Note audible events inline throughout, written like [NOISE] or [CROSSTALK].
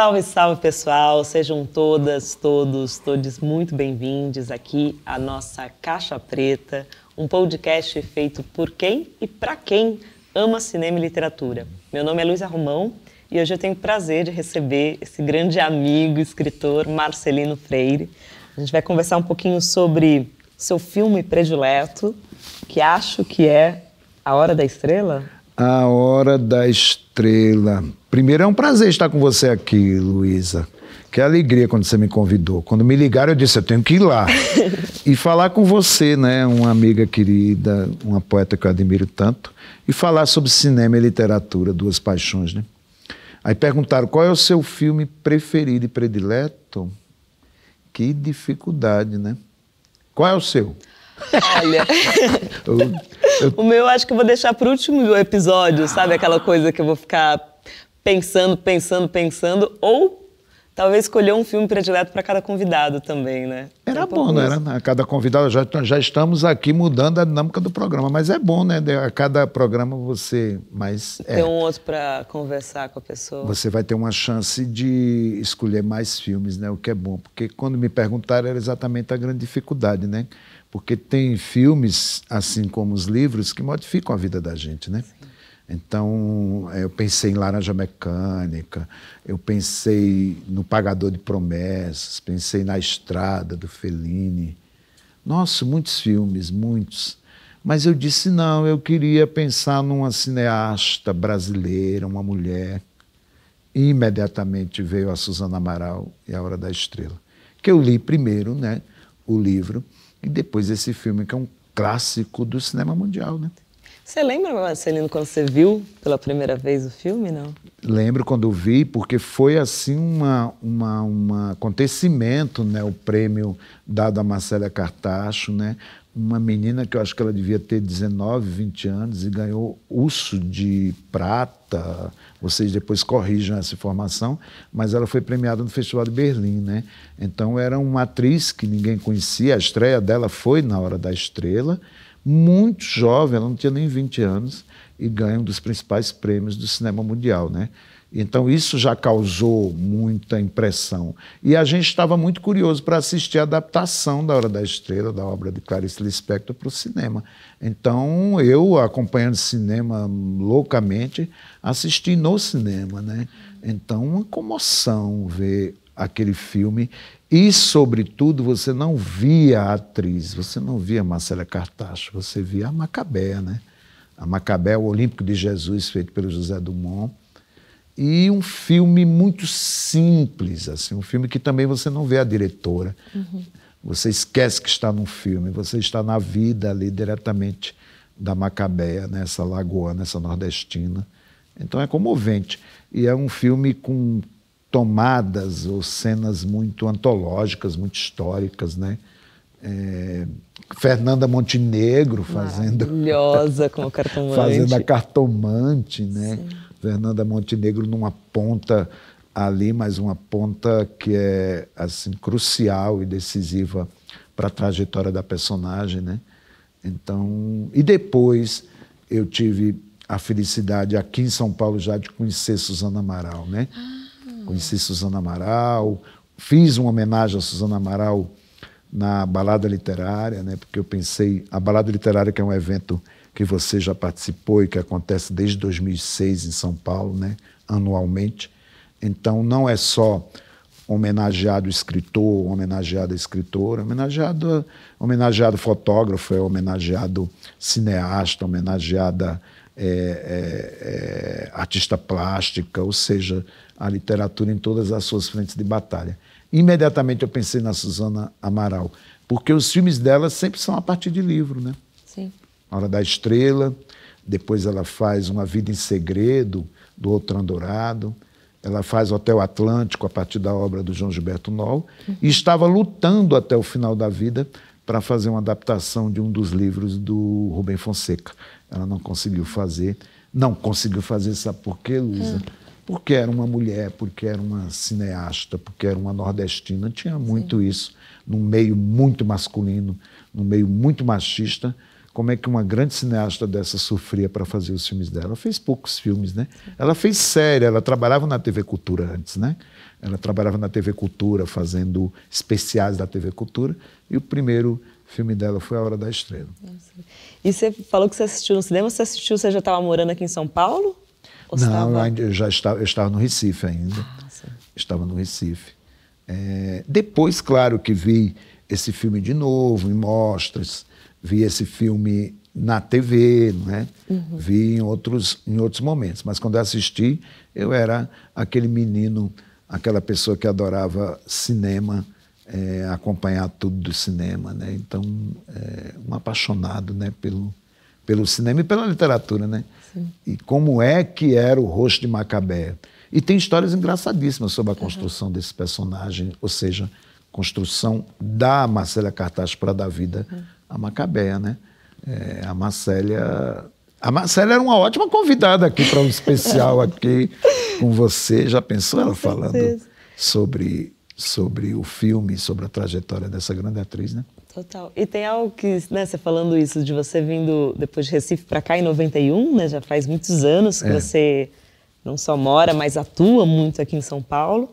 Salve, salve pessoal! Sejam todas, hum. todos, todos muito bem-vindos aqui à nossa Caixa Preta, um podcast feito por quem e para quem ama cinema e literatura. Meu nome é Luísa Romão e hoje eu tenho o prazer de receber esse grande amigo, escritor Marcelino Freire. A gente vai conversar um pouquinho sobre seu filme predileto, que acho que é A Hora da Estrela. A Hora da Estrela. Primeiro, é um prazer estar com você aqui, Luísa. Que alegria quando você me convidou. Quando me ligaram, eu disse: eu tenho que ir lá [LAUGHS] e falar com você, né? Uma amiga querida, uma poeta que eu admiro tanto, e falar sobre cinema e literatura, duas paixões, né? Aí perguntaram: qual é o seu filme preferido e predileto? Que dificuldade, né? Qual é o seu? Olha. [LAUGHS] [LAUGHS] O meu acho que eu vou deixar pro último episódio, sabe? Aquela coisa que eu vou ficar pensando, pensando, pensando. Ou talvez escolher um filme predileto para cada convidado também, né? Era um bom, não né? A Cada convidado, já, já estamos aqui mudando a dinâmica do programa, mas é bom, né? A cada programa você mais. É, Tem um é, outro para conversar com a pessoa. Você vai ter uma chance de escolher mais filmes, né? O que é bom, porque quando me perguntaram era exatamente a grande dificuldade, né? porque tem filmes, assim como os livros, que modificam a vida da gente, né? Sim. Então, eh, eu pensei em Laranja Mecânica, eu pensei no Pagador de Promessas, pensei na Estrada, do Fellini. Nossa, muitos filmes, muitos. Mas eu disse, não, eu queria pensar numa cineasta brasileira, uma mulher. E imediatamente veio a Suzana Amaral e A Hora da Estrela, que eu li primeiro, né, o livro. E depois esse filme, que é um clássico do cinema mundial, né? Você lembra, Marcelino, quando você viu pela primeira vez o filme, não? Lembro quando eu vi, porque foi assim uma, uma, um acontecimento, né? O prêmio dado a Marcela Cartacho, né? uma menina que eu acho que ela devia ter 19, 20 anos e ganhou urso de prata. Vocês depois corrijam essa informação, mas ela foi premiada no Festival de Berlim, né? Então era uma atriz que ninguém conhecia, a estreia dela foi na Hora da Estrela, muito jovem, ela não tinha nem 20 anos e ganha um dos principais prêmios do cinema mundial, né? Então, isso já causou muita impressão. E a gente estava muito curioso para assistir a adaptação da Hora da Estrela, da obra de Clarice Lispector, para o cinema. Então, eu, acompanhando cinema loucamente, assisti no cinema. Né? Então, uma comoção ver aquele filme. E, sobretudo, você não via a atriz, você não via Marcela Cartacho, você via a Macabé, né? A Macabé, o Olímpico de Jesus, feito pelo José Dumont e um filme muito simples, assim, um filme que também você não vê a diretora. Uhum. Você esquece que está num filme, você está na vida ali diretamente da Macabeia, nessa né, lagoa, nessa nordestina. Então é comovente. E é um filme com tomadas ou cenas muito antológicas, muito históricas, né? É, Fernanda Montenegro fazendo. Maravilhosa como [LAUGHS] cartomante. fazendo a cartomante, né? Sim Fernanda Montenegro numa ponta ali, mas uma ponta que é assim crucial e decisiva para a trajetória da personagem, né? Então, e depois eu tive a felicidade aqui em São Paulo já de conhecer Suzana Amaral, né? Ah. Conheci Suzana Amaral, fiz uma homenagem a Suzana Amaral na balada literária, né? Porque eu pensei a balada literária que é um evento que você já participou e que acontece desde 2006 em São Paulo, né, anualmente. Então, não é só homenageado escritor, homenageada escritora, homenageado, homenageado fotógrafo, é homenageado cineasta, homenageada é, é, é, artista plástica, ou seja, a literatura em todas as suas frentes de batalha. Imediatamente eu pensei na Suzana Amaral, porque os filmes dela sempre são a partir de livro, né? Hora da Estrela, depois ela faz Uma Vida em Segredo, do Outro Dourado, ela faz Hotel Atlântico, a partir da obra do João Gilberto Nol, uhum. e estava lutando até o final da vida para fazer uma adaptação de um dos livros do Rubem Fonseca. Ela não conseguiu fazer. Não conseguiu fazer, sabe por quê, Luísa? Uhum. Porque era uma mulher, porque era uma cineasta, porque era uma nordestina. Tinha muito Sim. isso, num meio muito masculino, num meio muito machista como é que uma grande cineasta dessa sofria para fazer os filmes dela. Ela fez poucos filmes, né? Ela fez série, ela trabalhava na TV Cultura antes, né? Ela trabalhava na TV Cultura, fazendo especiais da TV Cultura, e o primeiro filme dela foi A Hora da Estrela. E você falou que você assistiu no cinema, você assistiu, você já estava morando aqui em São Paulo? Não, tava... eu já estava, eu estava no Recife ainda. Ah, estava no Recife. É, depois, claro, que vi esse filme de novo, em mostras, vi esse filme na TV, né? Uhum. Vi em outros, em outros momentos. Mas quando eu assisti, eu era aquele menino, aquela pessoa que adorava cinema, é, acompanhar tudo do cinema, né? Então, é, um apaixonado, né? Pelo, pelo cinema e pela literatura, né? E como é que era o rosto de Macabé? E tem histórias engraçadíssimas sobre a construção uhum. desse personagem, ou seja, construção da Marcela Cartaz para da vida. Uhum a Macabéia, né? É, a Marcélia. A Marcela era uma ótima convidada aqui para um especial [LAUGHS] aqui com você. Já pensou com ela certeza. falando sobre, sobre o filme, sobre a trajetória dessa grande atriz, né? Total. E tem algo que, né, você falando isso de você vindo depois de Recife para cá em 91, né? Já faz muitos anos que é. você não só mora, mas atua muito aqui em São Paulo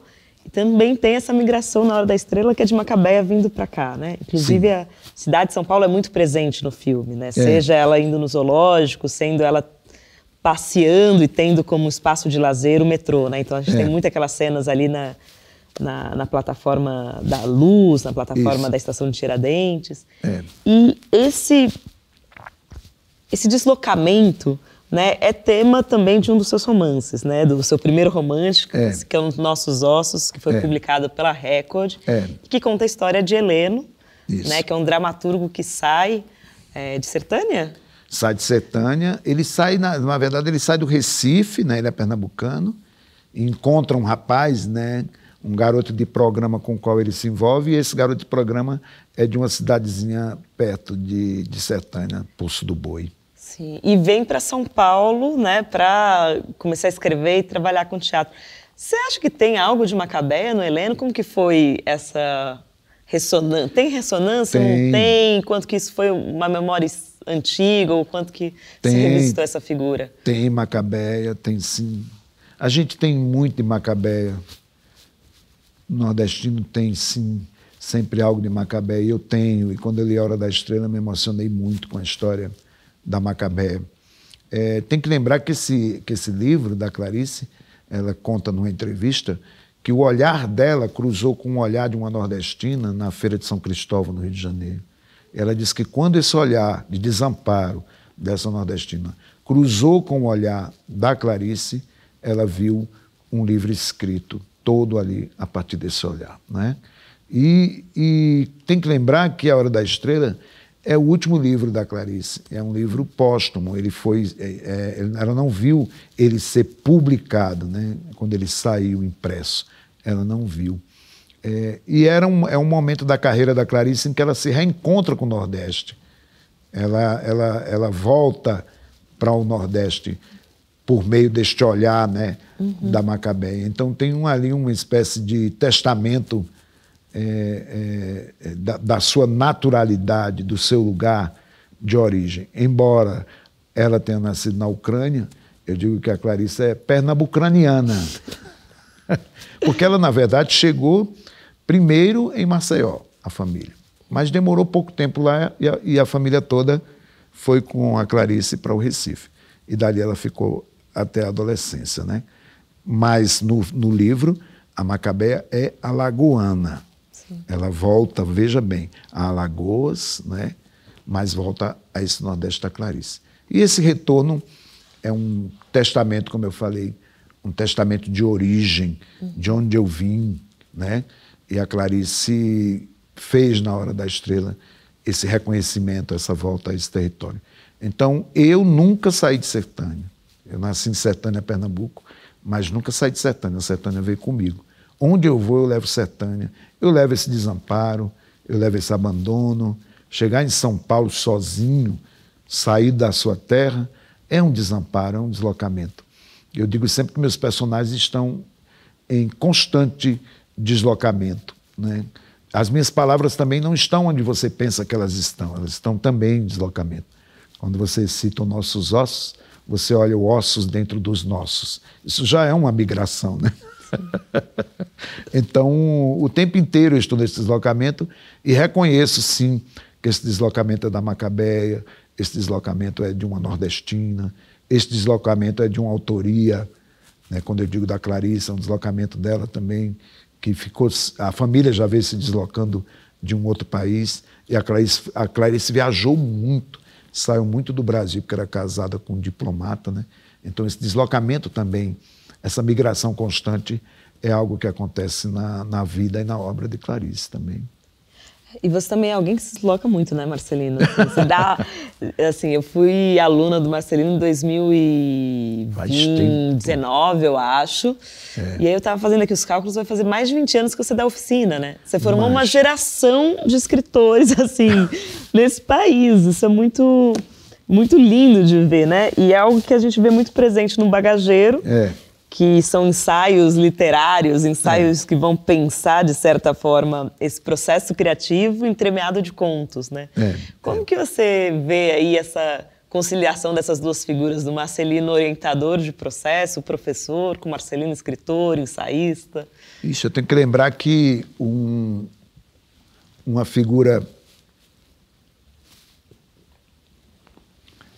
também tem essa migração na Hora da Estrela, que é de Macabéia vindo para cá, né? Inclusive, Sim. a cidade de São Paulo é muito presente no filme, né? É. Seja ela indo no zoológico, sendo ela passeando e tendo como espaço de lazer o metrô, né? Então, a gente é. tem muito aquelas cenas ali na, na, na, plataforma da Luz, na plataforma Isso. da Estação de Tiradentes. É. E esse, esse deslocamento né, é tema também de um dos seus romances, né, do seu primeiro romance, é. que é um dos Nossos Ossos, que foi é. publicado pela Record, é. que conta a história de Heleno, Isso. né, que é um dramaturgo que sai é, de Sertânia? Sai de Sertânia, ele sai, na, na verdade, ele sai do Recife, né, ele é pernambucano, encontra um rapaz, né, um garoto de programa com o qual ele se envolve, e esse garoto de programa é de uma cidadezinha perto de, de Sertânia, Poço do Boi. Sim. E vem para São Paulo, né, para começar a escrever e trabalhar com teatro. Você acha que tem algo de Macabeia no Heleno? Como que foi essa ressonância? Tem ressonância? Tem. Não tem? Quanto que isso foi uma memória antiga ou quanto que tem, se revisitou essa figura? Tem Macabeia, tem sim. A gente tem muito de Macabeia. O nordestino tem sim sempre algo de Macabeia. Eu tenho. E quando eu li A Hora da Estrela, me emocionei muito com a história da Macabé. É, tem que lembrar que esse, que esse livro da Clarice, ela conta numa entrevista que o olhar dela cruzou com o olhar de uma nordestina na Feira de São Cristóvão, no Rio de Janeiro. Ela diz que quando esse olhar de desamparo dessa nordestina cruzou com o olhar da Clarice, ela viu um livro escrito todo ali a partir desse olhar. Né? E, e tem que lembrar que A Hora da Estrela é o último livro da Clarice. É um livro póstumo. Ele foi, é, é, ela não viu ele ser publicado, né? Quando ele saiu impresso, ela não viu. É, e era um, é um momento da carreira da Clarice em que ela se reencontra com o Nordeste. Ela, ela, ela volta para o Nordeste por meio deste olhar né, uhum. da Macabeia. Então tem um, ali uma espécie de testamento é, é, da, da, sua naturalidade, do seu lugar de origem. Embora ela tenha nascido na Ucrânia, eu digo que a Clarice é pernambucraniana, [LAUGHS] porque ela, na verdade, chegou primeiro em Maceió, a família, mas demorou pouco tempo lá e a, e a família toda foi com a Clarice para o Recife. E dali ela ficou até a adolescência, né? Mas no, no livro, a Macabeia é alagoana. Ela volta, veja bem, a Alagoas, né? mas volta a esse Nordeste da Clarice. E esse retorno é um testamento, como eu falei, um testamento de origem, uhum. de onde eu vim, né? E a Clarice fez na hora da estrela esse reconhecimento, essa volta a esse território. Então, eu nunca saí de Sertânia. Eu nasci em Sertânia, Pernambuco, mas nunca saí de Sertânia. A Sertânia veio comigo. Onde eu vou, eu levo Sertânia, eu levo esse desamparo, eu levo esse abandono. Chegar em São Paulo sozinho, sair da sua terra, é um desamparo, é um deslocamento. Eu digo sempre que meus personagens estão em constante deslocamento. Né? As minhas palavras também não estão onde você pensa que elas estão, elas estão também em deslocamento. Quando você cita os nossos ossos, você olha os ossos dentro dos nossos. Isso já é uma migração, né? [LAUGHS] então, o tempo inteiro eu estou nesse deslocamento e reconheço, sim, que esse deslocamento é da Macabeia, esse deslocamento é de uma nordestina, esse deslocamento é de uma autoria, né? quando eu digo da Clarice, é um deslocamento dela também, que ficou. A família já veio se deslocando de um outro país, e a Clarice, a Clarice viajou muito, saiu muito do Brasil, porque era casada com um diplomata, né? Então, esse deslocamento também essa migração constante é algo que acontece na, na vida e na obra de Clarice também. E você também é alguém que se desloca muito, né, Marcelino? Assim, você dá, [LAUGHS] assim, eu fui aluna do Marcelino em 2019, eu acho. É. E aí eu estava fazendo aqui os cálculos, vai fazer mais de 20 anos que você dá oficina, né? Você formou Mas... uma geração de escritores, [LAUGHS] assim, nesse país. Isso é muito, muito lindo de ver, né? E é algo que a gente vê muito presente no bagageiro. É que são ensaios literários, ensaios é. que vão pensar, de certa forma, esse processo criativo entremeado de contos, né? É. Como é. que você vê aí essa conciliação dessas duas figuras, do Marcelino orientador de processo, professor, com Marcelino escritor, ensaísta? Isso, eu tenho que lembrar que um, uma figura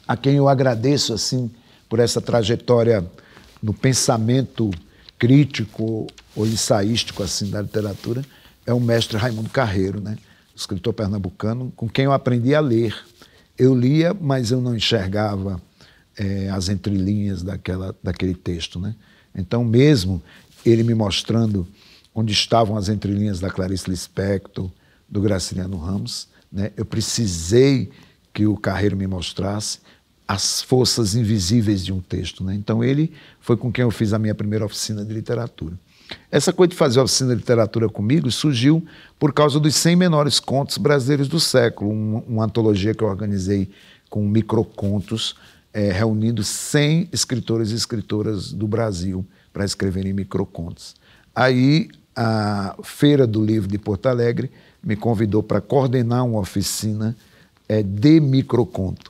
a quem eu agradeço assim por essa trajetória no pensamento crítico ou ensaístico assim da literatura é o mestre Raimundo Carreiro, né? escritor pernambucano, com quem eu aprendi a ler. Eu lia, mas eu não enxergava é, as entrelinhas daquela, daquele texto. Né? Então, mesmo ele me mostrando onde estavam as entrelinhas da Clarice Lispector, do Graciliano Ramos, né? eu precisei que o Carreiro me mostrasse as forças invisíveis de um texto. Né? Então, ele foi com quem eu fiz a minha primeira oficina de literatura. Essa coisa de fazer oficina de literatura comigo surgiu por causa dos 100 menores contos brasileiros do século, uma, uma antologia que eu organizei com microcontos, é, reunindo 100 escritores e escritoras do Brasil para escreverem microcontos. Aí, a Feira do Livro de Porto Alegre me convidou para coordenar uma oficina é, de microconto.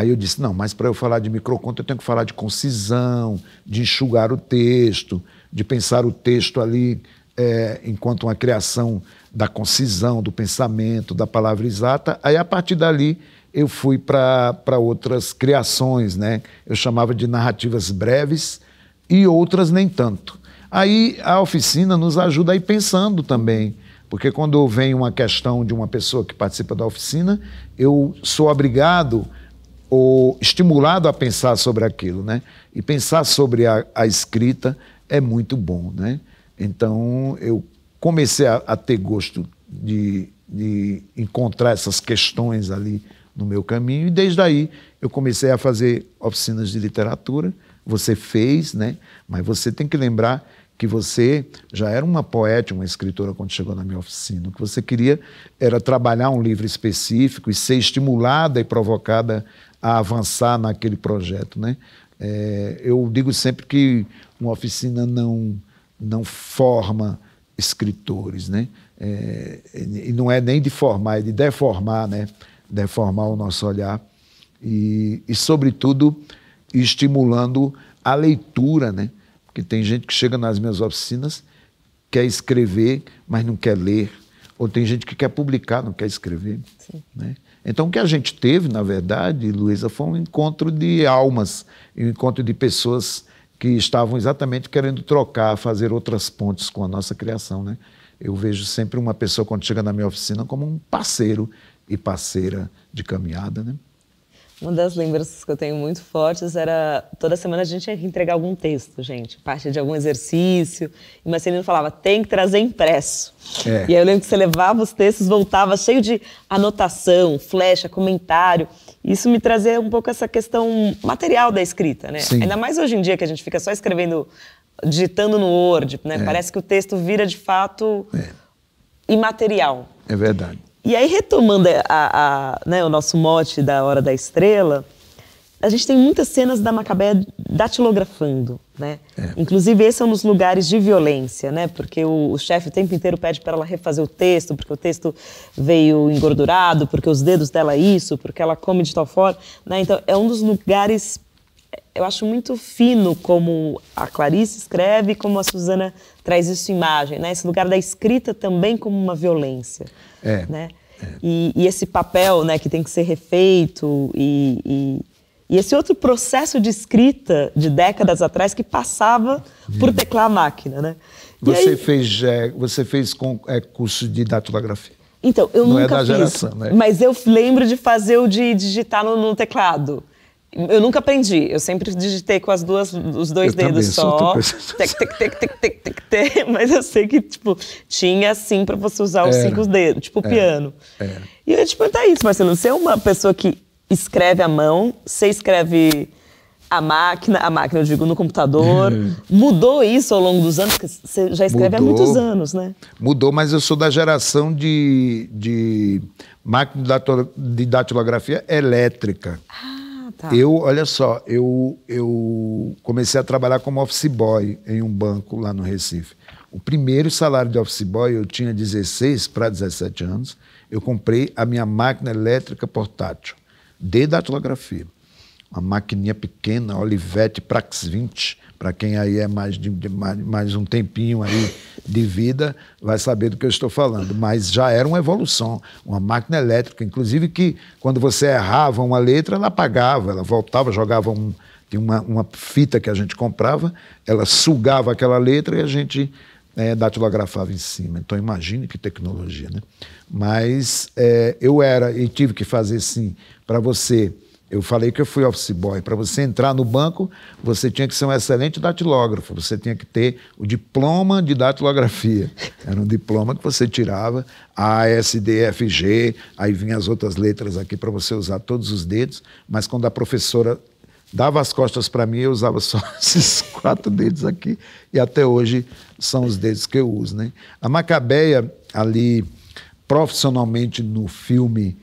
Aí eu disse: não, mas para eu falar de microconto, eu tenho que falar de concisão, de enxugar o texto, de pensar o texto ali é, enquanto uma criação da concisão, do pensamento, da palavra exata. Aí a partir dali eu fui para outras criações, né? Eu chamava de narrativas breves e outras nem tanto. Aí a oficina nos ajuda a ir pensando também. Porque quando vem uma questão de uma pessoa que participa da oficina, eu sou obrigado ou estimulado a pensar sobre aquilo, né? E pensar sobre a, a escrita é muito bom, né? Então eu comecei a, a ter gosto de, de encontrar essas questões ali no meu caminho e desde aí eu comecei a fazer oficinas de literatura. Você fez, né? Mas você tem que lembrar que você já era uma poeta, uma escritora quando chegou na minha oficina. O que você queria era trabalhar um livro específico e ser estimulada e provocada a avançar naquele projeto. Né? É, eu digo sempre que uma oficina não, não forma escritores, né? É, e não é nem de formar, é de deformar, né? Deformar o nosso olhar e, e sobretudo, estimulando a leitura, né? Porque tem gente que chega nas minhas oficinas, quer escrever, mas não quer ler. Ou tem gente que quer publicar, não quer escrever. Sim. Né? Então, o que a gente teve, na verdade, Luísa, foi um encontro de almas, um encontro de pessoas que estavam exatamente querendo trocar, fazer outras pontes com a nossa criação. Né? Eu vejo sempre uma pessoa, quando chega na minha oficina, como um parceiro e parceira de caminhada. Né? Uma das lembranças que eu tenho muito fortes era toda semana a gente tinha que entregar algum texto, gente, parte de algum exercício. E o Marcelino falava, tem que trazer impresso. É. E aí eu lembro que você levava os textos, voltava cheio de anotação, flecha, comentário. Isso me trazia um pouco essa questão material da escrita, né? Sim. Ainda mais hoje em dia que a gente fica só escrevendo, digitando no Word, né? É. Parece que o texto vira de fato é. imaterial. É verdade. E aí, retomando é, a, a, né, o nosso mote da Hora da Estrela, a gente tem muitas cenas da Macabé datilografando, né? É. Inclusive, esse é um dos lugares de violência, né? Porque o, o chefe o tempo inteiro pede para ela refazer o texto, porque o texto veio engordurado, porque os dedos dela isso, porque ela come de tal forma, né? Então, é um dos lugares eu acho muito fino como a Clarice escreve, como a Suzana traz isso em imagem, né? Esse lugar da escrita também como uma violência, é, né? É. E, e, esse papel, né, que tem que ser refeito e, e, e, esse outro processo de escrita de décadas atrás que passava por hum. teclar a máquina, né? Você aí... fez, é, você fez com, é, curso de datilografia? Então, eu Não é nunca é da fiz, geração, né? mas eu lembro de fazer o de digitar no, no teclado. Eu nunca aprendi, eu sempre digitei com as duas, os dois eu dedos também, só. [LAUGHS] Tec, tec, tec, tec, tec, tec, tec, [LAUGHS] mas eu sei que, tipo, tinha assim para você usar os era. cinco dedos, tipo é. piano. Era. É. E eu ia te perguntar isso, Marcelo, você é uma pessoa que escreve à mão, você escreve a máquina, a máquina, eu digo, no computador. Uhum. Mudou isso ao longo dos anos? Porque você já escreve Mudou. há muitos anos, né? Mudou, mas eu sou da geração de, de máquina de datilografia elétrica. Ah. Tá. Eu, olha só, eu, eu comecei a trabalhar como office boy em um banco lá no Recife. O primeiro salário de office boy eu tinha 16 para 17 anos. Eu comprei a minha máquina elétrica portátil de datilografia. Uma maquininha pequena, Olivetti Prax 20, para quem aí é mais, de, de, mais, mais um tempinho aí de vida, vai saber do que eu estou falando. Mas já era uma evolução, uma máquina elétrica, inclusive que quando você errava uma letra, ela apagava, ela voltava, jogava um, tinha uma, uma fita que a gente comprava, ela sugava aquela letra e a gente é, datilografava em cima. Então imagine que tecnologia, né? Mas é, eu era e tive que fazer sim para você eu falei que eu fui office boy. Para você entrar no banco, você tinha que ser um excelente datilógrafo, você tinha que ter o diploma de datilografia. Era um diploma que você tirava A, S, D, F, G, aí vinham as outras letras aqui para você usar todos os dedos, mas quando a professora dava as costas para mim, eu usava só [LAUGHS] esses quatro dedos aqui, e até hoje são os dedos que eu uso. Né? A Macabeia, ali, profissionalmente no filme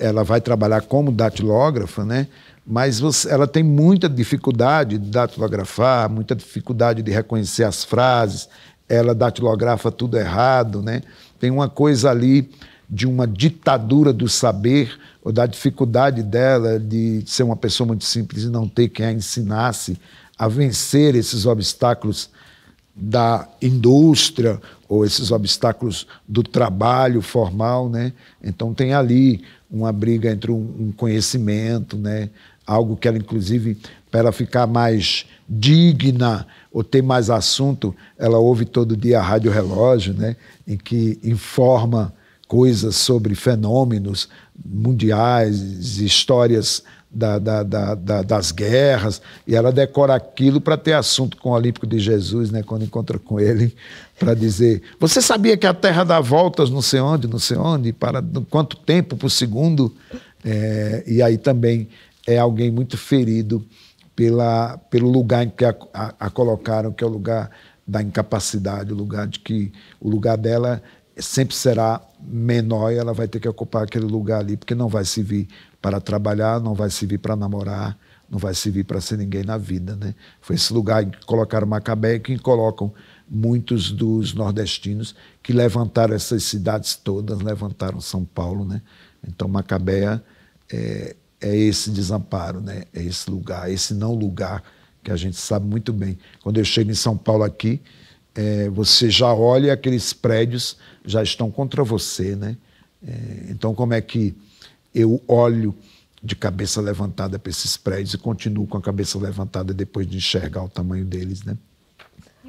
ela vai trabalhar como datilógrafa, né? mas você, ela tem muita dificuldade de datilografar, muita dificuldade de reconhecer as frases, ela datilografa tudo errado, né? Tem uma coisa ali de uma ditadura do saber, ou da dificuldade dela de ser uma pessoa muito simples e não ter quem a ensinasse a vencer esses obstáculos da indústria ou esses obstáculos do trabalho formal, né? Então tem ali uma briga entre um, um conhecimento, né? algo que ela, inclusive, para ela ficar mais digna ou ter mais assunto, ela ouve todo dia a Rádio Relógio, né? em que informa coisas sobre fenômenos mundiais, histórias da, da, da, das guerras, e ela decora aquilo para ter assunto com o Olímpico de Jesus, né, quando encontra com ele, para dizer: Você sabia que a Terra dá voltas não sei onde, não sei onde, para quanto tempo por segundo? É, e aí também é alguém muito ferido pela, pelo lugar em que a, a, a colocaram, que é o lugar da incapacidade, o lugar de que o lugar dela sempre será menor e ela vai ter que ocupar aquele lugar ali, porque não vai se vir para trabalhar, não vai servir para namorar, não vai servir para ser ninguém na vida. Né? Foi esse lugar em que colocaram Macabé e que colocam muitos dos nordestinos que levantaram essas cidades todas, levantaram São Paulo. Né? Então, Macabéia é, é esse desamparo, né? é esse lugar, esse não lugar que a gente sabe muito bem. Quando eu chego em São Paulo aqui, é, você já olha aqueles prédios já estão contra você, né? É, então como é que eu olho de cabeça levantada para esses prédios e continuo com a cabeça levantada depois de enxergar o tamanho deles, né?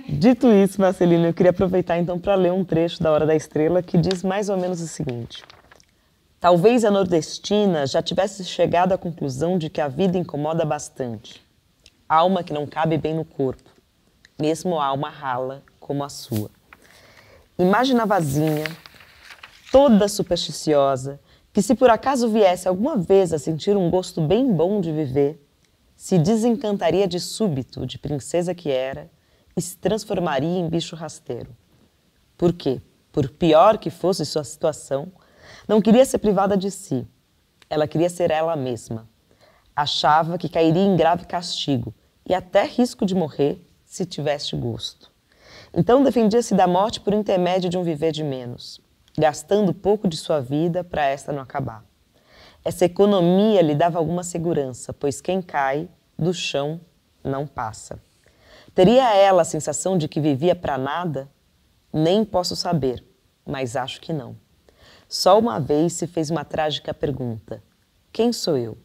Dito isso, Marcelino, eu queria aproveitar então para ler um trecho da Hora da Estrela que diz mais ou menos o seguinte: Talvez a nordestina já tivesse chegado à conclusão de que a vida incomoda bastante. Alma que não cabe bem no corpo, mesmo a alma rala como a sua. vazinha, toda supersticiosa, que se por acaso viesse alguma vez a sentir um gosto bem bom de viver, se desencantaria de súbito de princesa que era e se transformaria em bicho rasteiro. Porque, por pior que fosse sua situação, não queria ser privada de si. Ela queria ser ela mesma. Achava que cairia em grave castigo e até risco de morrer se tivesse gosto. Então defendia-se da morte por intermédio de um viver de menos gastando pouco de sua vida para esta não acabar. Essa economia lhe dava alguma segurança, pois quem cai do chão não passa. Teria ela a sensação de que vivia para nada? Nem posso saber, mas acho que não. Só uma vez se fez uma trágica pergunta: Quem sou eu?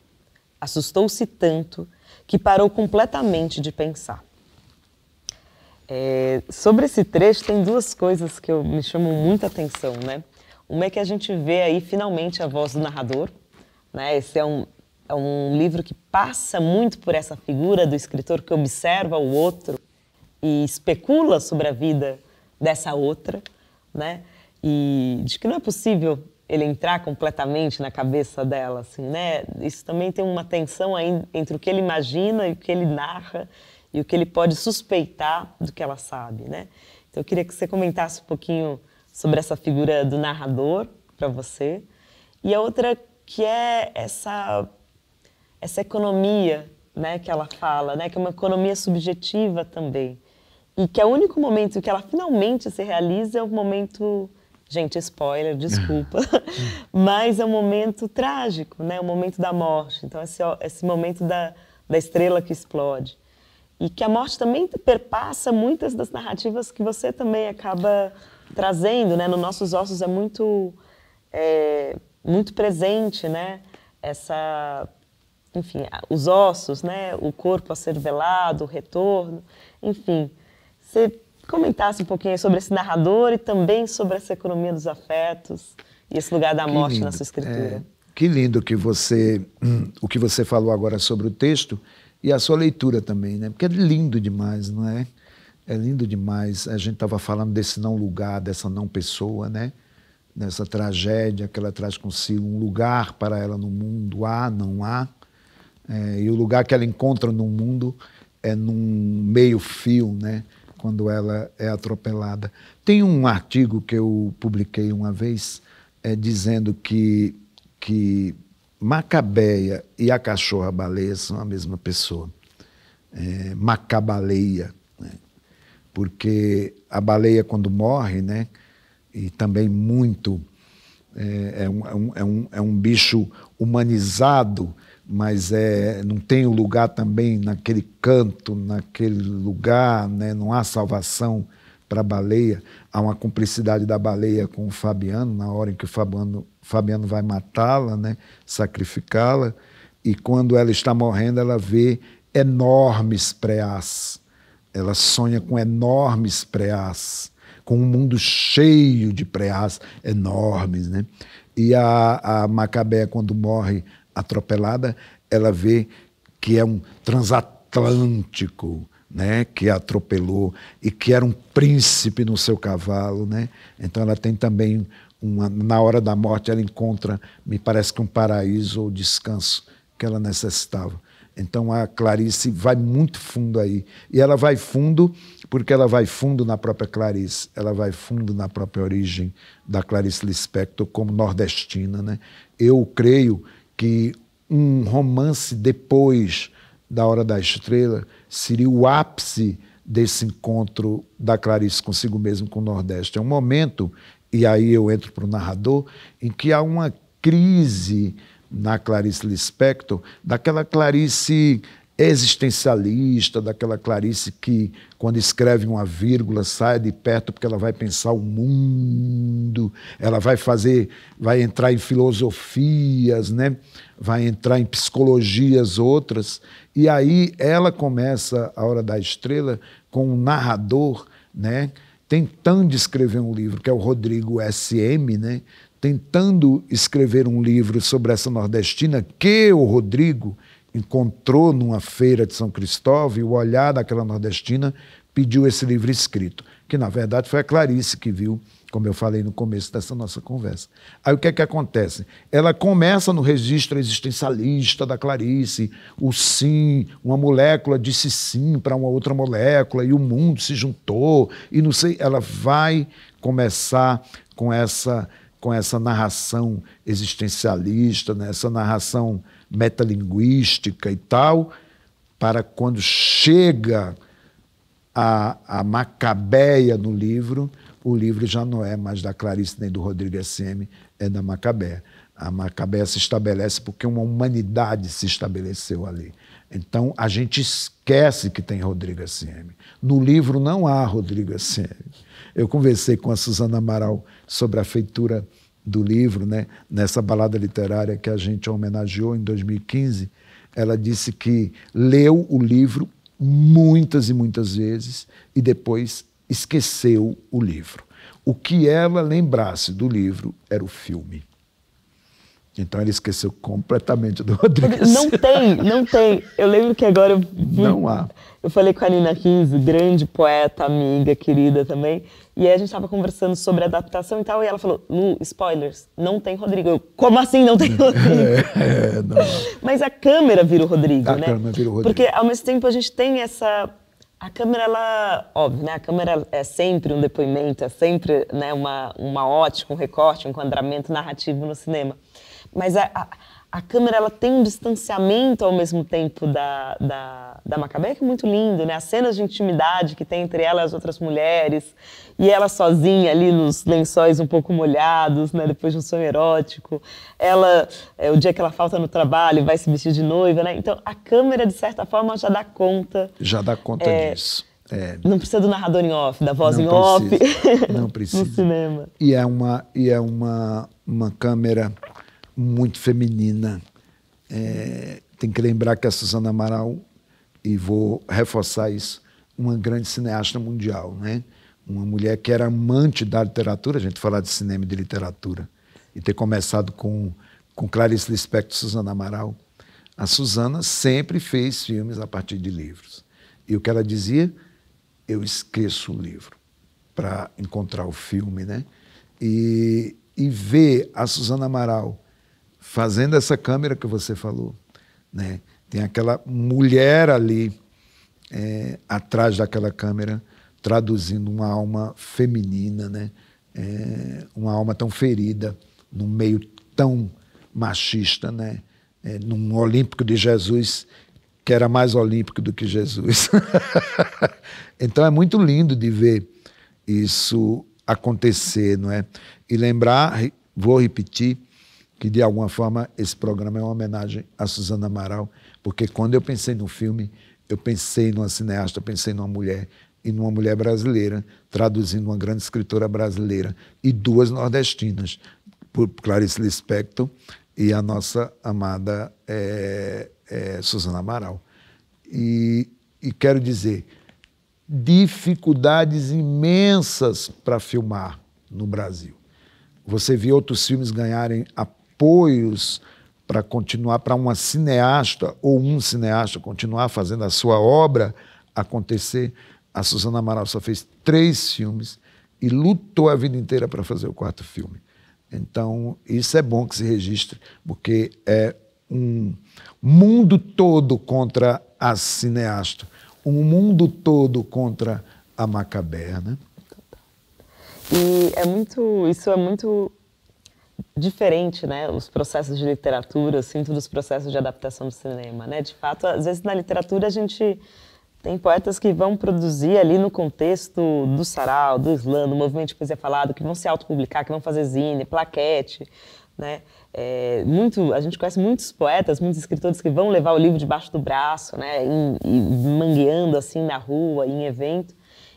Assustou-se tanto que parou completamente de pensar. É, sobre esse trecho, tem duas coisas que eu, me chamam muita atenção, né? Uma é que a gente vê aí finalmente a voz do narrador, né? Esse é um, é um livro que passa muito por essa figura do escritor que observa o outro e especula sobre a vida dessa outra, né? E de que não é possível ele entrar completamente na cabeça dela, assim, né? Isso também tem uma tensão aí entre o que ele imagina e o que ele narra e o que ele pode suspeitar do que ela sabe, né? Então eu queria que você comentasse um pouquinho sobre essa figura do narrador para você e a outra que é essa essa economia, né, que ela fala, né, que é uma economia subjetiva também e que é o único momento que ela finalmente se realiza é o momento Gente, spoiler, desculpa. [LAUGHS] Mas é um momento trágico, né? O momento da morte. Então, esse, esse momento da, da estrela que explode. E que a morte também perpassa muitas das narrativas que você também acaba trazendo, né? No Nossos Ossos é muito, é, muito presente, né? Essa, enfim, os ossos, né? O corpo a ser velado, o retorno, enfim. Você comentasse um pouquinho sobre esse narrador e também sobre essa economia dos afetos e esse lugar da que morte lindo. na sua escritura. É, que lindo que você, hum, o que você falou agora sobre o texto e a sua leitura também, né? Porque é lindo demais, não é? É lindo demais. A gente estava falando desse não lugar, dessa não pessoa, né? Dessa tragédia que ela traz consigo, um lugar para ela no mundo, há, não há. É, e o lugar que ela encontra no mundo é num meio fio, né? Quando ela é atropelada. Tem um artigo que eu publiquei uma vez é, dizendo que, que Macabeia e a cachorra-baleia são a mesma pessoa. É, macabaleia. Né? Porque a baleia, quando morre, né? e também muito. É, é, um, é, um, é, um, é um bicho humanizado, mas é, não tem o lugar também naquele canto, naquele lugar, né? não há salvação para a baleia, há uma cumplicidade da baleia com o Fabiano, na hora em que o Fabiano, Fabiano vai matá-la, né? sacrificá-la, e quando ela está morrendo, ela vê enormes preás. Ela sonha com enormes preás, com um mundo cheio de preás enormes. Né? E a, a Macabé, quando morre atropelada, ela vê que é um transatlântico né, que atropelou e que era um príncipe no seu cavalo, né? Então ela tem também uma, na hora da morte ela encontra, me parece que um paraíso ou descanso que ela necessitava. Então a Clarice vai muito fundo aí e ela vai fundo porque ela vai fundo na própria Clarice, ela vai fundo na própria origem da Clarice Lispector como nordestina, né? Eu creio que um romance depois da Hora da Estrela seria o ápice desse encontro da Clarice consigo mesmo com o Nordeste. É um momento, e aí eu entro para o narrador, em que há uma crise na Clarice Lispector, daquela Clarice existencialista, daquela Clarice que, quando escreve uma vírgula, sai de perto porque ela vai pensar o mundo, ela vai fazer, vai entrar em filosofias, né? vai entrar em psicologias outras. E aí ela começa a Hora da Estrela com um narrador né? tentando escrever um livro, que é o Rodrigo S.M., né? tentando escrever um livro sobre essa nordestina que o Rodrigo encontrou numa feira de São Cristóvão e o olhar daquela nordestina pediu esse livro escrito, que na verdade foi a Clarice que viu, como eu falei no começo dessa nossa conversa. Aí o que é que acontece? Ela começa no registro existencialista da Clarice, o sim, uma molécula disse sim para uma outra molécula e o mundo se juntou e não sei, ela vai começar com essa com essa narração existencialista, né? essa narração metalinguística e tal, para quando chega a, a Macabeia no livro, o livro já não é mais da Clarice nem do Rodrigo S.M., é da Macabeia. A Macabeia se estabelece porque uma humanidade se estabeleceu ali. Então a gente esquece que tem Rodrigo S.M. No livro não há Rodrigo S.M. Eu conversei com a Suzana Amaral sobre a feitura do livro, né? nessa balada literária que a gente homenageou em 2015, ela disse que leu o livro muitas e muitas vezes e depois esqueceu o livro. O que ela lembrasse do livro era o filme. Então ele esqueceu completamente do [LAUGHS] Rodrigues. Não tem, não tem. Eu lembro que agora. Eu vi, não há. Eu falei com a Nina Rizzo, grande poeta, amiga, querida também. E aí a gente estava conversando sobre adaptação e tal. E ela falou: Lu, spoilers, não tem Rodrigo. Eu, Como assim não tem [LAUGHS] é, Rodrigo? é, não. Mas a câmera vira o Rodrigo, a né? A câmera vira o Rodrigo. Porque ao mesmo tempo a gente tem essa. A câmera, ela, óbvio, né? A câmera é sempre um depoimento, é sempre né, uma, uma ótica, um recorte, um enquadramento narrativo no cinema. Mas a, é, a, a, câmera ela tem um distanciamento ao mesmo tempo da, da, da Macabé, que é muito lindo, né? As cenas de intimidade que tem entre ela e as outras mulheres, e ela sozinha ali nos lençóis um pouco molhados, né? Depois de um sonho erótico. Ela, é, o dia que ela falta no trabalho, vai se vestir de noiva, né? Então a câmera, de certa forma, já dá conta. Já dá conta é, disso. É, não precisa do narrador em off, da voz em precisa, off. Não [LAUGHS] precisa. no cinema. E é uma, e é uma, uma câmera muito feminina. É, tem que lembrar que a Suzana Amaral, e vou reforçar isso, uma grande cineasta mundial, né? Uma mulher que era amante da literatura, a gente falar de cinema e de literatura, e ter começado com, com Clarice Lispector e Suzana Amaral. A Suzana sempre fez filmes a partir de livros. E o que ela dizia? Eu esqueço o livro para encontrar o filme, né? E, e ver a Suzana Amaral fazendo essa câmera que você falou, né? Tem aquela mulher ali é, atrás daquela câmera traduzindo uma alma feminina, né? É, uma alma tão ferida num meio tão machista, né? É, num Olímpico de Jesus que era mais olímpico do que Jesus. [LAUGHS] então é muito lindo de ver isso acontecer, não é? E lembrar, vou repetir, que de alguma forma esse programa é uma homenagem a Suzana Amaral, porque quando eu pensei no filme, eu pensei numa cineasta, pensei numa mulher e numa mulher brasileira, traduzindo uma grande escritora brasileira e duas nordestinas, por Clarice Lispector e a nossa amada é, é, Suzana Amaral. E, e quero dizer, dificuldades imensas para filmar no Brasil. Você viu outros filmes ganharem a apoios para continuar, para uma cineasta ou um cineasta continuar fazendo a sua obra acontecer. A Suzana Amaral só fez três filmes e lutou a vida inteira para fazer o quarto filme. Então, isso é bom que se registre, porque é um mundo todo contra a cineasta, um mundo todo contra a macabé, né? E é muito, isso é muito diferente, né, os processos de literatura, eu sinto assim, dos processos de adaptação do cinema, né? De fato, às vezes na literatura a gente tem poetas que vão produzir ali no contexto do sarau, do slam, do movimento de poesia falado, que vão se autopublicar, que vão fazer zine, plaquete, né? É, muito, a gente conhece muitos poetas, muitos escritores que vão levar o livro debaixo do braço, né? E, e mangueando assim na rua, em evento.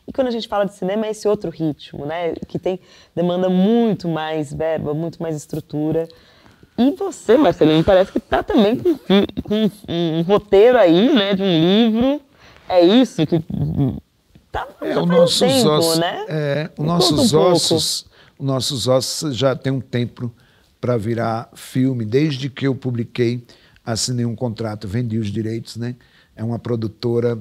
E quando a gente fala de cinema é esse outro ritmo, né? Que tem demanda muito mais verba, muito mais estrutura. E você, Marcelino, parece que está também com, com um, um, roteiro aí, né? De um livro. É isso que tá, é, o nosso um tempo, osso, né? É, os né? É, nossos um ossos, os nossos ossos já tem um tempo para virar filme. Desde que eu publiquei, assinei um contrato, vendi os direitos, né? É uma produtora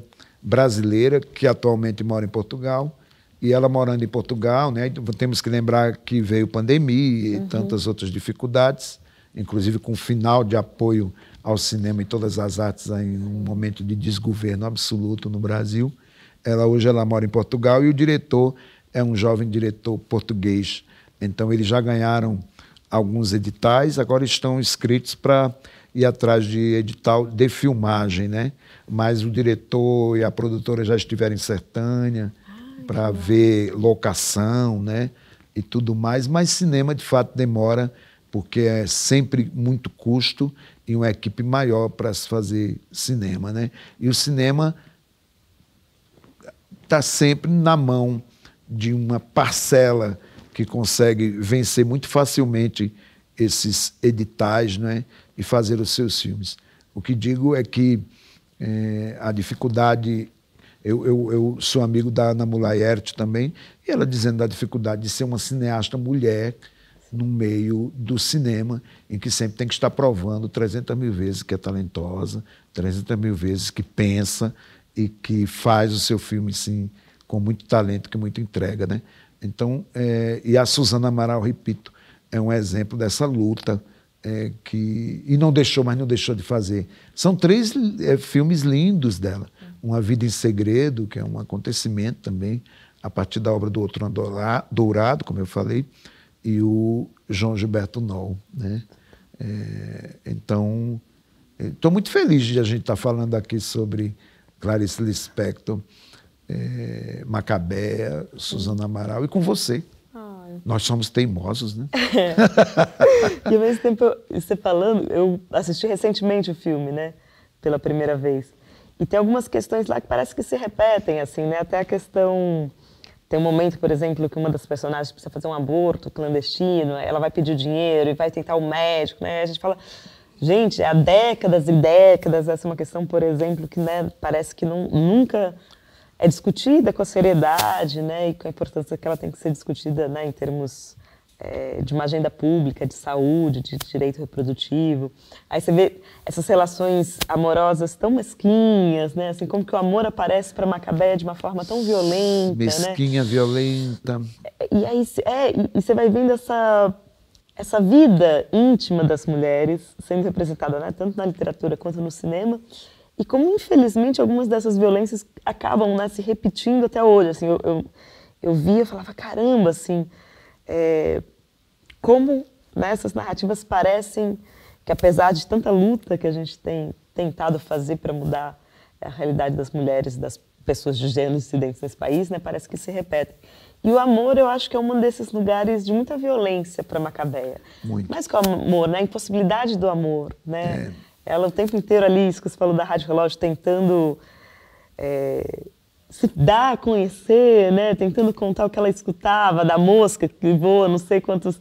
brasileira que atualmente mora em Portugal. E ela morando em Portugal, né? Temos que lembrar que veio pandemia e uhum. tantas outras dificuldades, inclusive com o final de apoio ao cinema e todas as artes em um momento de desgoverno absoluto no Brasil. Ela hoje ela mora em Portugal e o diretor é um jovem diretor português. Então eles já ganharam alguns editais, agora estão inscritos para ir atrás de edital de filmagem, né? Mas o diretor e a produtora já estiveram em Sertânia para ver locação, né? E tudo mais. Mas cinema, de fato, demora, porque é sempre muito custo e uma equipe maior para se fazer cinema, né? E o cinema está sempre na mão de uma parcela que consegue vencer muito facilmente esses editais, né? e fazer os seus filmes. O que digo é que é, a dificuldade. Eu, eu, eu, sou amigo da Ana Mulayert também, e ela dizendo da dificuldade de ser uma cineasta mulher no meio do cinema, em que sempre tem que estar provando 300 mil vezes que é talentosa, 300 mil vezes que pensa e que faz o seu filme, sim, com muito talento, com muita entrega, né? Então, é, e a Suzana Amaral, repito, é um exemplo dessa luta é, que e não deixou, mas não deixou de fazer. São três é, filmes lindos dela. Uma Vida em Segredo, que é um acontecimento também, a partir da obra do Outro Dourado, como eu falei, e o João Gilberto Nol. Né? É, então, estou é, muito feliz de a gente estar tá falando aqui sobre Clarice Lispector, é, Macabea, Suzana Amaral e com você. Nós somos teimosos, né? É. [LAUGHS] e ao mesmo tempo, você falando, eu assisti recentemente o filme, né? Pela primeira vez. E tem algumas questões lá que parece que se repetem, assim, né? Até a questão. Tem um momento, por exemplo, que uma das personagens precisa fazer um aborto clandestino, ela vai pedir dinheiro e vai tentar o um médico, né? A gente fala. Gente, há décadas e décadas, essa é uma questão, por exemplo, que né, parece que não, nunca é discutida com a seriedade, né, e com a importância que ela tem que ser discutida, né, em termos é, de uma agenda pública, de saúde, de direito reprodutivo. Aí você vê essas relações amorosas tão mesquinhas, né, assim como que o amor aparece para Macabé de uma forma tão violenta, né? mesquinha, né? violenta. E aí, é, e você vai vendo essa essa vida íntima das mulheres sendo representada né, tanto na literatura quanto no cinema e como, infelizmente, algumas dessas violências acabam né, se repetindo até hoje. Assim, eu, eu, eu via e falava, caramba, assim, é, como né, essas narrativas parecem que, apesar de tanta luta que a gente tem tentado fazer para mudar a realidade das mulheres e das pessoas de gênero dissidentes nesse país, né, parece que se repetem. E o amor, eu acho que é um desses lugares de muita violência para Macabeia. Muito. Mas que o amor, né, a impossibilidade do amor, né? É ela o tempo inteiro ali, isso que você falou da Rádio Relógio, tentando é, se dar a conhecer, né? Tentando contar o que ela escutava, da mosca que voa, não sei quantos...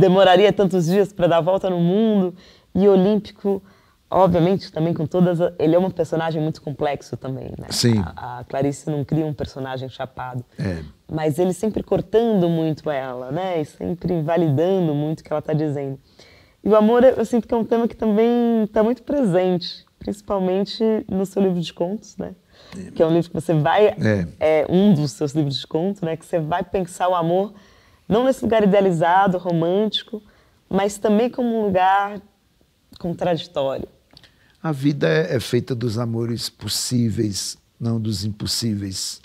Demoraria tantos dias para dar a volta no mundo. E Olímpico, obviamente, também com todas... A, ele é um personagem muito complexo também, né? Sim. A, a Clarice não cria um personagem chapado. É. Mas ele sempre cortando muito ela, né? E sempre validando muito o que ela está dizendo. E o amor, eu sinto que é um tema que também está muito presente, principalmente no seu livro de contos, né? É. Que é um livro que você vai. É. é um dos seus livros de contos, né? Que você vai pensar o amor não nesse lugar idealizado, romântico, mas também como um lugar contraditório. A vida é, é feita dos amores possíveis, não dos impossíveis.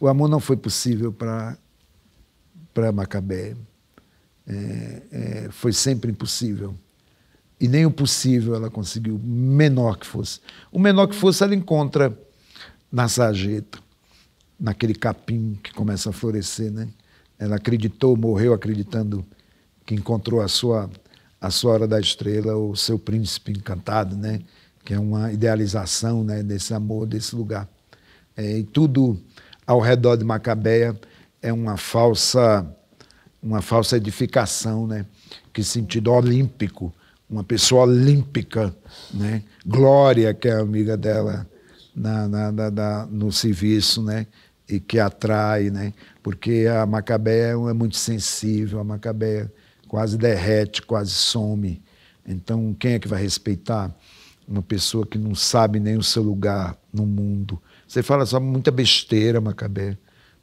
O amor não foi possível para Macabé é, é, foi sempre impossível. E nem o possível ela conseguiu, menor que fosse. O menor que fosse, ela encontra na sarjeta, naquele capim que começa a florescer. Né? Ela acreditou, morreu acreditando que encontrou a sua, a sua hora da estrela, o seu príncipe encantado, né? que é uma idealização né? desse amor, desse lugar. É, e tudo ao redor de Macabeia é uma falsa uma falsa edificação, né? Que sentido olímpico, uma pessoa olímpica, né? Glória, que é amiga dela na, na, na, na no serviço, né? E que atrai, né? Porque a Macabeia é, é muito sensível, a Macabeia quase derrete, quase some. Então, quem é que vai respeitar uma pessoa que não sabe nem o seu lugar no mundo? Você fala só muita besteira, Macabeia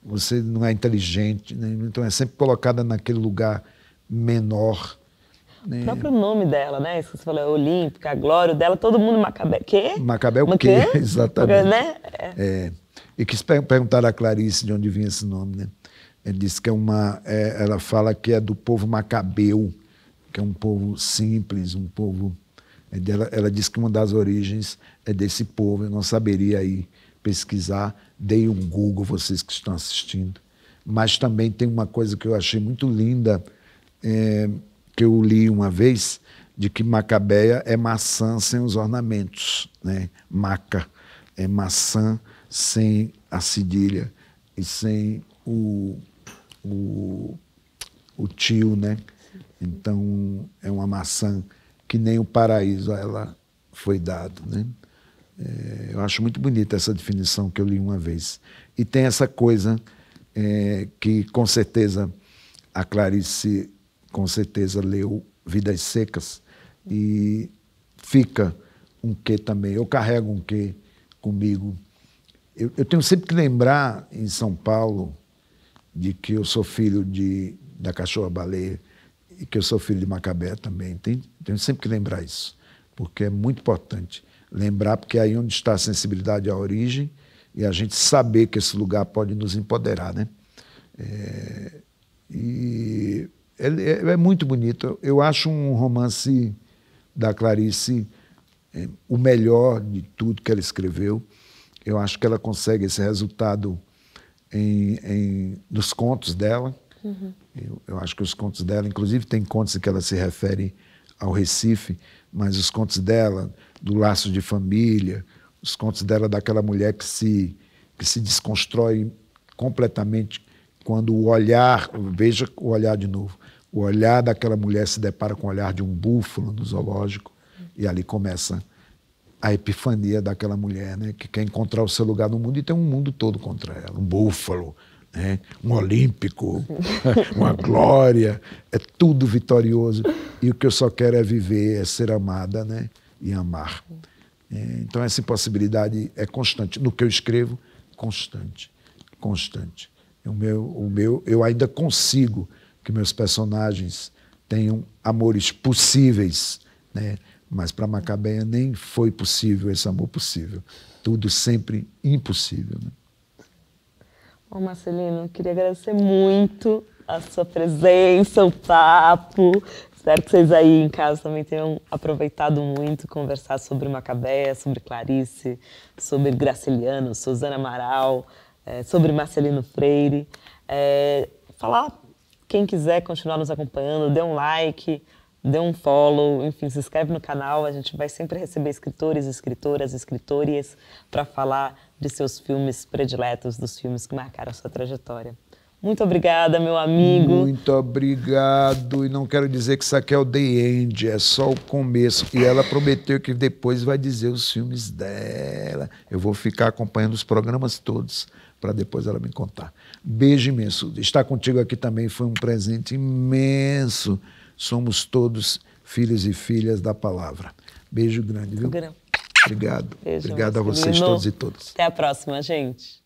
você não é inteligente, né? então é sempre colocada naquele lugar menor. Né? O próprio nome dela, né? Isso que você falou, Olímpica, a glória dela, todo mundo Macabé. Quê? Macabé o quê? [LAUGHS] Exatamente. Né? É. É. E quis perguntar a Clarice de onde vinha esse nome, né? Ele disse que é uma. É, ela fala que é do povo macabeu, que é um povo simples, um povo. É ela, ela disse que uma das origens é desse povo, eu não saberia aí pesquisar, dei um Google, vocês que estão assistindo. Mas também tem uma coisa que eu achei muito linda, é, que eu li uma vez, de que macabeia é maçã sem os ornamentos, né? Maca é maçã sem a cedilha e sem o, o, o tio, né? Então é uma maçã que nem o paraíso a ela foi dado, né? É, eu acho muito bonita essa definição que eu li uma vez. E tem essa coisa é, que, com certeza, a Clarice, com certeza, leu Vidas Secas e fica um quê também. Eu carrego um quê comigo. Eu, eu tenho sempre que lembrar, em São Paulo, de que eu sou filho de, da cachorra-baleia e que eu sou filho de Macabé também. Tem, tenho sempre que lembrar isso, porque é muito importante lembrar, porque é aí onde está a sensibilidade à origem e a gente saber que esse lugar pode nos empoderar, né? É, e é, é, muito bonito. Eu acho um romance da Clarice é, o melhor de tudo que ela escreveu. Eu acho que ela consegue esse resultado em, em nos contos dela. Uhum. Eu, eu acho que os contos dela, inclusive, tem contos em que ela se refere ao Recife, mas os contos dela, do laço de família, os contos dela daquela mulher que se, que se desconstrói completamente quando o olhar, veja o olhar de novo, o olhar daquela mulher se depara com o olhar de um búfalo no zoológico e ali começa a epifania daquela mulher, né, que quer encontrar o seu lugar no mundo e tem um mundo todo contra ela, um búfalo, né, um olímpico, [LAUGHS] uma glória, é tudo vitorioso e o que eu só quero é viver, é ser amada, né? e amar. É, então, essa impossibilidade é constante. No que eu escrevo, constante. Constante. O meu, o meu, eu ainda consigo que meus personagens tenham amores possíveis, né? mas para Macabeia nem foi possível esse amor possível. Tudo sempre impossível. Né? Bom, Marcelino, queria agradecer muito a sua presença, o papo. Espero que vocês aí em casa também tenham aproveitado muito conversar sobre Macabéa, sobre Clarice, sobre Graciliano, Suzana Amaral, é, sobre Marcelino Freire. É, falar, quem quiser continuar nos acompanhando, dê um like, dê um follow, enfim, se inscreve no canal. A gente vai sempre receber escritores, escritoras, escritorias para falar de seus filmes prediletos, dos filmes que marcaram a sua trajetória. Muito obrigada, meu amigo. Muito obrigado. E não quero dizer que isso aqui é o The End, é só o começo. E ela prometeu que depois vai dizer os filmes dela. Eu vou ficar acompanhando os programas todos para depois ela me contar. Beijo imenso. Estar contigo aqui também foi um presente imenso. Somos todos filhos e filhas da palavra. Beijo grande, viu? Obrigado. Beijo, Obrigado a vocês todos e todas. Até a próxima, gente.